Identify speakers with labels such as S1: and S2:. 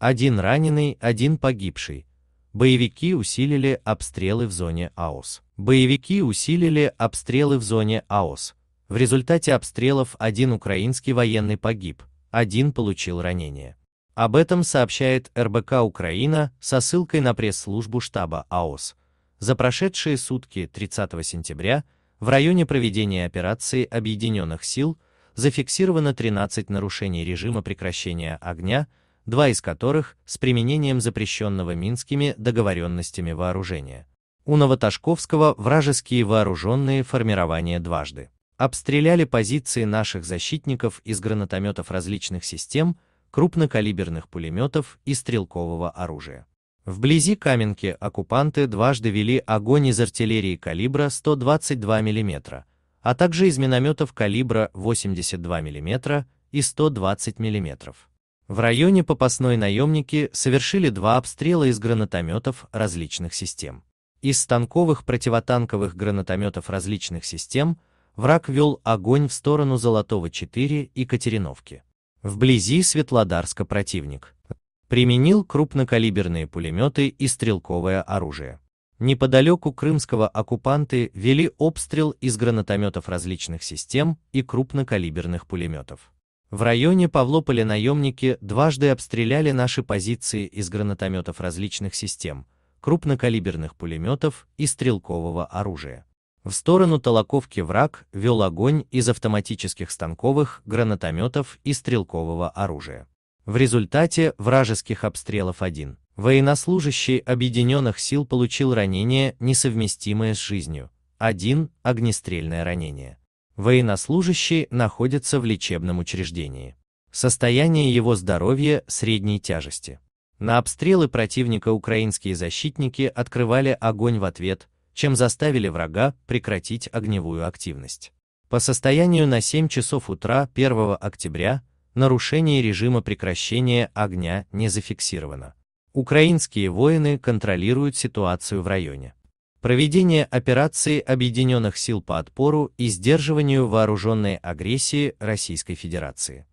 S1: Один раненый, один погибший. Боевики усилили обстрелы в зоне АОС. Боевики усилили обстрелы в зоне АОС. В результате обстрелов один украинский военный погиб, один получил ранение. Об этом сообщает РБК Украина со ссылкой на пресс-службу штаба АОС. За прошедшие сутки 30 сентября в районе проведения операции Объединенных сил зафиксировано 13 нарушений режима прекращения огня, два из которых с применением запрещенного минскими договоренностями вооружения. У Новоташковского вражеские вооруженные формирования дважды обстреляли позиции наших защитников из гранатометов различных систем, крупнокалиберных пулеметов и стрелкового оружия. Вблизи Каменки оккупанты дважды вели огонь из артиллерии калибра 122 мм, а также из минометов калибра 82 мм и 120 мм. В районе Попасной наемники совершили два обстрела из гранатометов различных систем. Из станковых противотанковых гранатометов различных систем враг вел огонь в сторону Золотого-4 и Катериновки. Вблизи Светлодарска противник применил крупнокалиберные пулеметы и стрелковое оружие. Неподалеку крымского оккупанты вели обстрел из гранатометов различных систем и крупнокалиберных пулеметов. В районе Павлополя наемники дважды обстреляли наши позиции из гранатометов различных систем, крупнокалиберных пулеметов и стрелкового оружия. В сторону Толоковки враг вел огонь из автоматических станковых гранатометов и стрелкового оружия. В результате вражеских обстрелов один военнослужащий Объединенных сил получил ранение, несовместимое с жизнью, один огнестрельное ранение. Военнослужащий находится в лечебном учреждении. Состояние его здоровья средней тяжести. На обстрелы противника украинские защитники открывали огонь в ответ, чем заставили врага прекратить огневую активность. По состоянию на 7 часов утра 1 октября нарушение режима прекращения огня не зафиксировано. Украинские воины контролируют ситуацию в районе. Проведение операции Объединенных сил по отпору и сдерживанию вооруженной агрессии Российской Федерации.